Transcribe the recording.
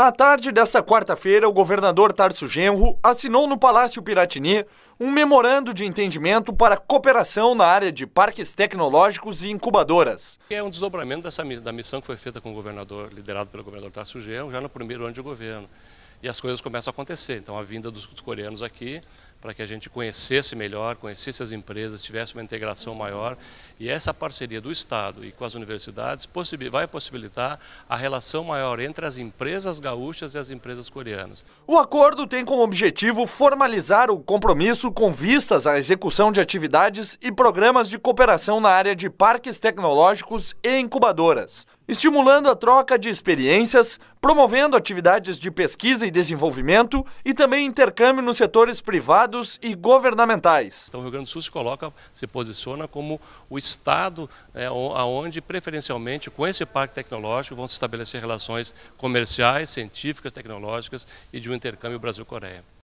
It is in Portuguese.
Na tarde dessa quarta-feira, o governador Tarso Genro assinou no Palácio Piratini um memorando de entendimento para cooperação na área de parques tecnológicos e incubadoras. É um desdobramento dessa, da missão que foi feita com o governador, liderado pelo governador Tarso Genro, já no primeiro ano de governo. E as coisas começam a acontecer. Então, a vinda dos coreanos aqui para que a gente conhecesse melhor, conhecesse as empresas, tivesse uma integração maior. E essa parceria do Estado e com as universidades vai possibilitar a relação maior entre as empresas gaúchas e as empresas coreanas. O acordo tem como objetivo formalizar o compromisso com vistas à execução de atividades e programas de cooperação na área de parques tecnológicos e incubadoras estimulando a troca de experiências, promovendo atividades de pesquisa e desenvolvimento e também intercâmbio nos setores privados e governamentais. Então o Rio Grande do Sul se coloca, se posiciona como o estado é, aonde preferencialmente com esse parque tecnológico vão se estabelecer relações comerciais, científicas, tecnológicas e de um intercâmbio Brasil-Coreia.